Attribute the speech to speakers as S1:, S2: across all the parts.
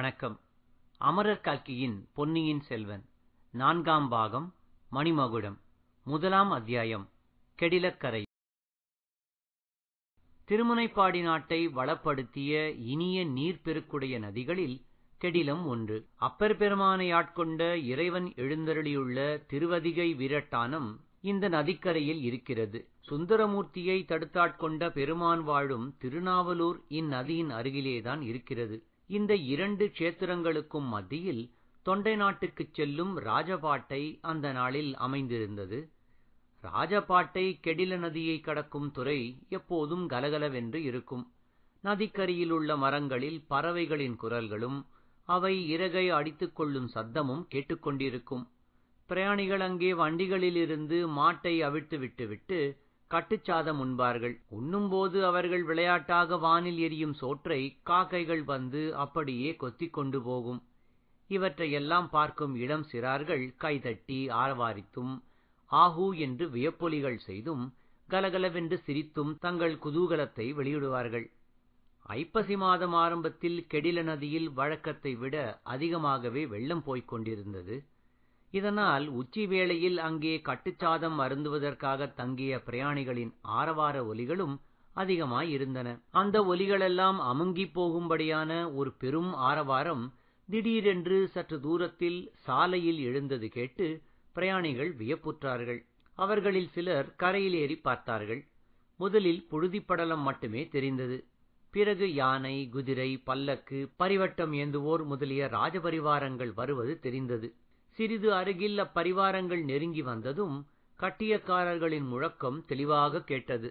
S1: வணக்கம் அமரர் கல்கியின் பொன்னியின் செல்வன் நான்காம் பாகம் மணிமகுடம் முதலாம் அத்தியாயம் கெடிலக்கரை திருமுனைப்பாடி நாட்டை வளப்படுத்திய இனிய நீர்பெருக்குடைய நதிகளில் கெடிலம் ஒன்று அப்பர் பெருமானை ஆட்கொண்ட இறைவன் எழுந்தருளியுள்ள திருவதிகை வீரட்டானம் இந்த நதிக்கரையில் இருக்கிறது சுந்தரமூர்த்தியை தடுத்தாட்கொண்ட பெருமான் வாழும் திருநாவலூர் இந்நதியின் அருகிலேதான் இருக்கிறது இந்த இரண்டு கஷேத்திரங்களுக்கும் மத்தியில் தொண்டை நாட்டுக்குச் செல்லும் ராஜபாட்டை அந்த நாளில் அமைந்திருந்தது. ராஜபாட்டை கெடில நதியைக் கடக்கும் துறை எப்போதும் கலகலவென்று இருக்கும். உள்ள மரங்களில் பறவைகளின் குரல்களும் அவை இறகை அடித்துக் கொள்ளும் சத்தமும் கேட்டுக் கொண்டிருக்கும். பிரயாணிகள் அங்கே வண்டிகளிலிருந்து மாட்டை அவிழ்த்து விட்டுவிட்டு கட்டுச்சாதம் உண்பார்கள் உண்ணும்போது அவர்கள் விளையாட்டாக வானில் எரியும் சோற்றை காக்கைகள் வந்து அப்படியே கொத்திக் கொண்டு போகும் இவற்றையெல்லாம் பார்க்கும் இளம் சிறார்கள் கைதட்டி ஆரவாரித்தும் ஆஹூ என்று வியப்பொலிகள் செய்தும் கலகலவென்று சிரித்தும் தங்கள் குதூகலத்தை வெளியிடுவார்கள் ஐப்பசி மாதம் ஆரம்பத்தில் கெடில நதியில் வழக்கத்தை விட அதிகமாகவே வெள்ளம் போய்க் கொண்டிருந்தது இதனால் உச்சி வேளையில் அங்கே கட்டுச்சாதம் அருந்துவதற்காகத் தங்கிய பிரயாணிகளின் ஆரவார ஒலிகளும் அதிகமாயிருந்தன அந்த ஒலிகளெல்லாம் அமுங்கிப் போகும்படியான ஒரு பெரும் ஆரவாரம் திடீரென்று சற்று தூரத்தில் சாலையில் எழுந்தது கேட்டு பிரயாணிகள் வியப்புற்றார்கள் அவர்களில் சிலர் கரையில் ஏறிப் பார்த்தார்கள் முதலில் புழுதிப் படலம் மட்டுமே தெரிந்தது பிறகு யானை குதிரை பல்லக்கு பரிவட்டம் ஏந்துவோர் முதலிய ராஜபரிவாரங்கள் வருவது தெரிந்தது சிறிது அருகில் அப்பரிவாரங்கள் நெருங்கி வந்ததும் கட்டியக்காரர்களின் முழக்கம் தெளிவாக கேட்டது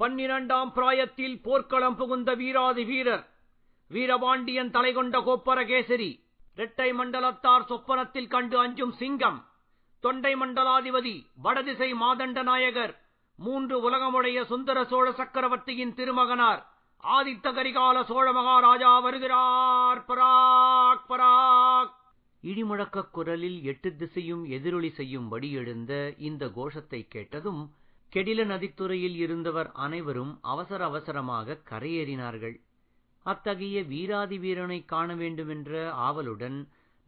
S1: பன்னிரண்டாம் பிராயத்தில் போர்க்களம் புகுந்த வீராதி வீரர் வீரபாண்டியன் தலை கொண்ட கோப்பரகேசரி இரட்டை மண்டலத்தார் சொப்பனத்தில் கண்டு அஞ்சும் சிங்கம் தொண்டை மண்டலாதிபதி வடதிசை மாதண்ட நாயகர் மூன்று உலகமுடைய சுந்தர சோழ சக்கரவர்த்தியின் திருமகனார் ஆதித்த கரிகால சோழ மகாராஜா வருகிறார் பரா இடிமுழக்கக் குரலில் எட்டுத் திசையும் எதிரொலி செய்யும்படி எழுந்த இந்த கோஷத்தைக் கேட்டதும் கெடில நதித்துறையில் இருந்தவர் அனைவரும் அவசர அவசரமாக கரையேறினார்கள் அத்தகைய வீராதி வீரனைக் காண வேண்டுமென்ற ஆவலுடன்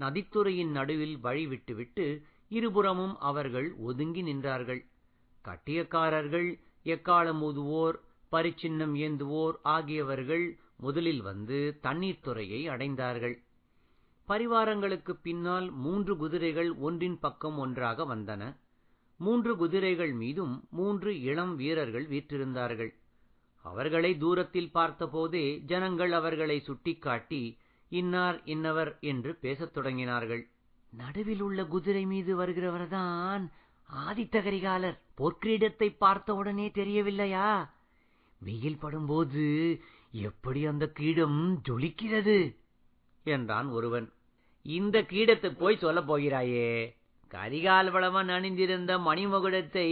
S1: நதித்துறையின் நடுவில் வழி விட்டுவிட்டு இருபுறமும் அவர்கள் ஒதுங்கி நின்றார்கள் கட்டியக்காரர்கள் எக்காலம் ஊதுவோர் பரிச்சின்னம் ஏந்துவோர் ஆகியவர்கள் முதலில் வந்து தண்ணீர்த் துறையை அடைந்தார்கள் பரிவாரங்களுக்குப் பின்னால் மூன்று குதிரைகள் ஒன்றின் பக்கம் ஒன்றாக வந்தன மூன்று குதிரைகள் மீதும் மூன்று இளம் வீரர்கள் வீற்றிருந்தார்கள் அவர்களை தூரத்தில் பார்த்தபோதே ஜனங்கள் அவர்களை சுட்டிக்காட்டி இன்னார் இன்னவர் என்று பேசத் தொடங்கினார்கள் நடுவில் உள்ள குதிரை மீது வருகிறவர்தான் ஆதித்த கரிகாலர் பொற்கிரீடத்தை பார்த்தவுடனே தெரியவில்லையா வெயில் படும்போது எப்படி அந்த கிரீடம் ஜொலிக்கிறது என்றான் ஒருவன் இந்த கீடத்து போய் சொல்லப் போகிறாயே கரிகால் வளவன் அணிந்திருந்த மணிமகுடத்தை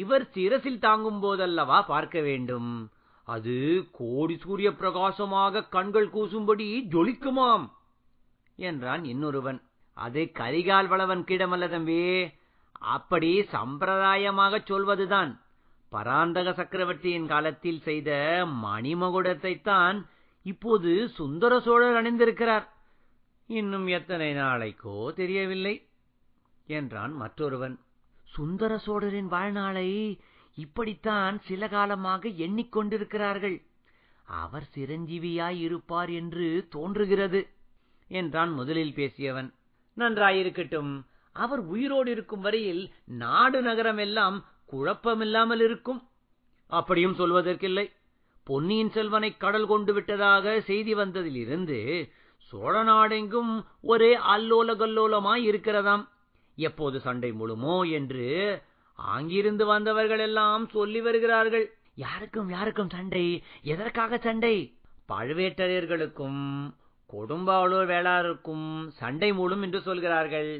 S1: இவர் சிரசில் தாங்கும் போதல்லவா பார்க்க வேண்டும் அது கோடி சூரிய பிரகாசமாக கண்கள் கூசும்படி ஜொலிக்குமாம் என்றான் இன்னொருவன் அது கரிகால் வளவன் கீடமல்ல தம்பி அப்படி சம்பிரதாயமாகச் சொல்வதுதான் பராந்தக சக்கரவர்த்தியின் காலத்தில் செய்த மணிமகுடத்தைத்தான் இப்போது சுந்தர சோழர் அணிந்திருக்கிறார் இன்னும் எத்தனை நாளைக்கோ தெரியவில்லை என்றான் மற்றொருவன் சுந்தர சோழரின் வாழ்நாளை இப்படித்தான் சில காலமாக எண்ணிக்கொண்டிருக்கிறார்கள் அவர் சிரஞ்சீவியாயிருப்பார் என்று தோன்றுகிறது என்றான் முதலில் பேசியவன் நன்றாயிருக்கட்டும் அவர் உயிரோடு இருக்கும் வரையில் நாடு நகரம் எல்லாம் குழப்பமில்லாமல் இருக்கும் அப்படியும் சொல்வதற்கில்லை பொன்னியின் செல்வனை கடல் கொண்டு விட்டதாக செய்தி வந்ததிலிருந்து சோழ நாடெங்கும் ஒரே அல்லோல கல்லோலமாய் இருக்கிறதாம் எப்போது சண்டை முழுமோ என்று அங்கிருந்து வந்தவர்கள் எல்லாம் சொல்லி வருகிறார்கள் யாருக்கும் யாருக்கும் சண்டை எதற்காக சண்டை பழுவேட்டரையர்களுக்கும் கொடும்பாளூர் வேளாருக்கும் சண்டை மூலம் என்று சொல்கிறார்கள்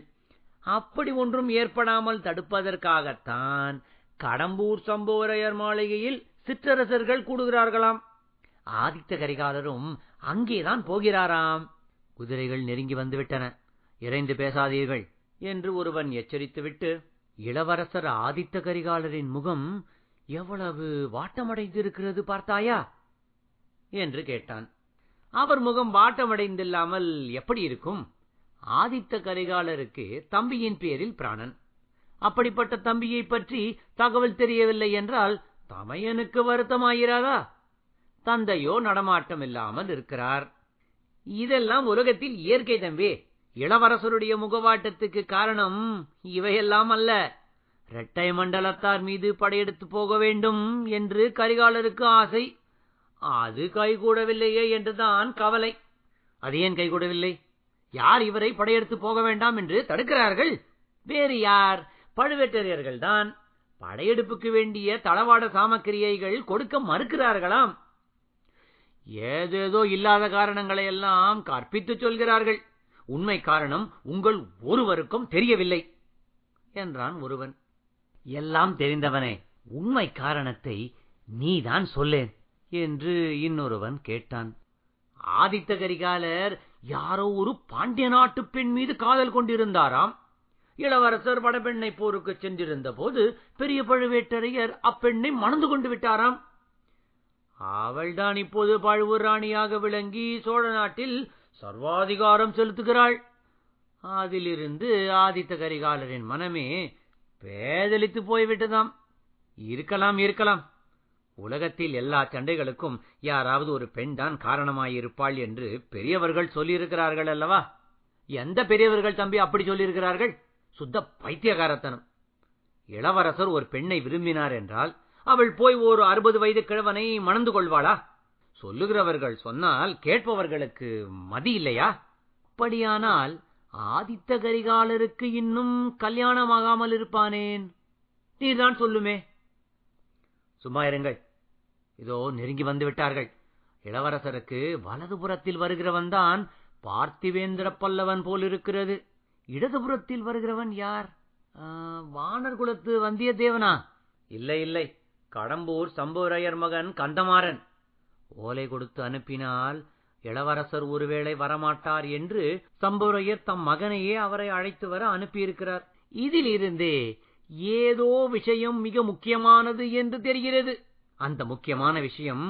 S1: அப்படி ஒன்றும் ஏற்படாமல் தடுப்பதற்காகத்தான் கடம்பூர் சம்போரையர் மாளிகையில் சிற்றரசர்கள் கூடுகிறார்களாம் ஆதித்த கரிகாலரும் அங்கேதான் போகிறாராம் குதிரைகள் நெருங்கி வந்துவிட்டன இறைந்து பேசாதீர்கள் என்று ஒருவன் எச்சரித்துவிட்டு இளவரசர் ஆதித்த கரிகாலரின் முகம் எவ்வளவு வாட்டமடைந்திருக்கிறது பார்த்தாயா என்று கேட்டான் அவர் முகம் வாட்டமடைந்தில்லாமல் எப்படி இருக்கும் ஆதித்த கரிகாலருக்கு தம்பியின் பேரில் பிராணன் அப்படிப்பட்ட தம்பியை பற்றி தகவல் தெரியவில்லை என்றால் தமையனுக்கு வருத்தமாயிராதா தந்தையோ நடமாட்டமில்லாமல் இருக்கிறார் இதெல்லாம் உலகத்தில் இயற்கை தம்பி இளவரசருடைய முகவாட்டத்துக்கு காரணம் இவையெல்லாம் அல்ல இரட்டை மண்டலத்தார் மீது படையெடுத்து போக வேண்டும் என்று கரிகாலருக்கு ஆசை அது கைகூடவில்லையே என்றுதான் கவலை அது ஏன் கைகூடவில்லை யார் இவரை படையெடுத்து போக வேண்டாம் என்று தடுக்கிறார்கள் வேறு யார் பழுவேட்டரையர்கள்தான் படையெடுப்புக்கு வேண்டிய தளவாட சாமக்கிரியைகள் கொடுக்க மறுக்கிறார்களாம் ஏதேதோ இல்லாத காரணங்களை எல்லாம் கற்பித்துச் சொல்கிறார்கள் உண்மை காரணம் உங்கள் ஒருவருக்கும் தெரியவில்லை என்றான் ஒருவன் எல்லாம் தெரிந்தவனே உண்மை காரணத்தை நீதான் சொல்லேன் என்று இன்னொருவன் கேட்டான் ஆதித்த கரிகாலர் யாரோ ஒரு பாண்டிய நாட்டு பெண் மீது காதல் கொண்டிருந்தாராம் இளவரசர் வடபெண்ணை போருக்கு சென்றிருந்த போது பெரிய பழுவேட்டரையர் அப்பெண்ணை மணந்து கொண்டு விட்டாராம் அவள்தான் இப்போது பழுவூர் ராணியாக விளங்கி சோழ நாட்டில் சர்வாதிகாரம் செலுத்துகிறாள் அதிலிருந்து ஆதித்த கரிகாலரின் மனமே பேதலித்து போய்விட்டதாம் இருக்கலாம் இருக்கலாம் உலகத்தில் எல்லா சண்டைகளுக்கும் யாராவது ஒரு பெண்தான் காரணமாயிருப்பாள் என்று பெரியவர்கள் சொல்லியிருக்கிறார்கள் அல்லவா எந்த பெரியவர்கள் தம்பி அப்படி சொல்லியிருக்கிறார்கள் சுத்த பைத்தியகாரத்தனம் இளவரசர் ஒரு பெண்ணை விரும்பினார் என்றால் அவள் போய் ஒரு அறுபது வயது கிழவனை மணந்து கொள்வாளா சொல்லுகிறவர்கள் சொன்னால் கேட்பவர்களுக்கு மதி இல்லையா அப்படியானால் ஆதித்த கரிகாலருக்கு இன்னும் கல்யாணமாகாமல் இருப்பானேன் நீதான் சொல்லுமே சும்மா இருங்கள் இதோ நெருங்கி வந்து விட்டார்கள் இளவரசருக்கு வலதுபுறத்தில் வருகிறவன் தான் பார்த்திவேந்திர பல்லவன் போல் இருக்கிறது இடதுபுறத்தில் வருகிறவன் யார் வானர் குலத்து வந்தியத்தேவனா இல்லை இல்லை கடம்பூர் சம்புரையர் மகன் கந்தமாறன் ஓலை கொடுத்து அனுப்பினால் இளவரசர் ஒருவேளை வரமாட்டார் என்று சம்புரையர் தம் மகனையே அவரை அழைத்து வர அனுப்பியிருக்கிறார் இதிலிருந்தே ஏதோ விஷயம் மிக முக்கியமானது என்று தெரிகிறது அந்த முக்கியமான விஷயம்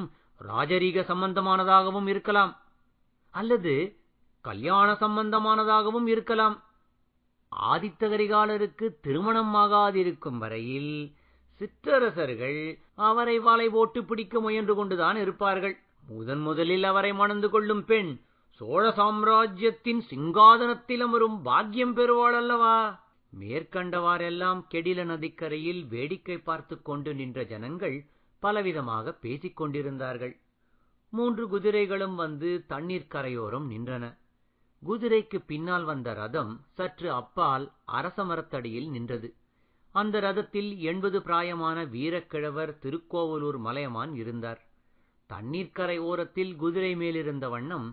S1: ராஜரீக சம்பந்தமானதாகவும் இருக்கலாம் அல்லது கல்யாண சம்பந்தமானதாகவும் இருக்கலாம் ஆதித்த கரிகாலருக்கு திருமணம் ஆகாதிருக்கும் வரையில் சிற்றரசர்கள் அவரை வாளை போட்டு பிடிக்க முயன்று கொண்டுதான் இருப்பார்கள் முதன் முதலில் அவரை மணந்து கொள்ளும் பெண் சோழ சாம்ராஜ்யத்தின் சிங்காதனத்தில் அமரும் பாக்கியம் பெறுவாள் அல்லவா மேற்கண்டவாறெல்லாம் கெடில நதிக்கரையில் வேடிக்கை பார்த்து கொண்டு நின்ற ஜனங்கள் பலவிதமாக பேசிக் கொண்டிருந்தார்கள் மூன்று குதிரைகளும் வந்து தண்ணீர் கரையோரம் நின்றன குதிரைக்கு பின்னால் வந்த ரதம் சற்று அப்பால் அரசமரத்தடியில் நின்றது அந்த ரதத்தில் எண்பது பிராயமான வீரக்கிழவர் திருக்கோவலூர் மலையமான் இருந்தார் தண்ணீர்க்கரை ஓரத்தில் குதிரை மேலிருந்த வண்ணம்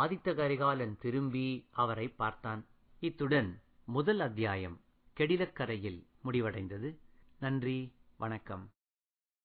S1: ஆதித்த கரிகாலன் திரும்பி அவரை பார்த்தான் இத்துடன் முதல் அத்தியாயம் கெடிலக்கரையில் முடிவடைந்தது நன்றி வணக்கம்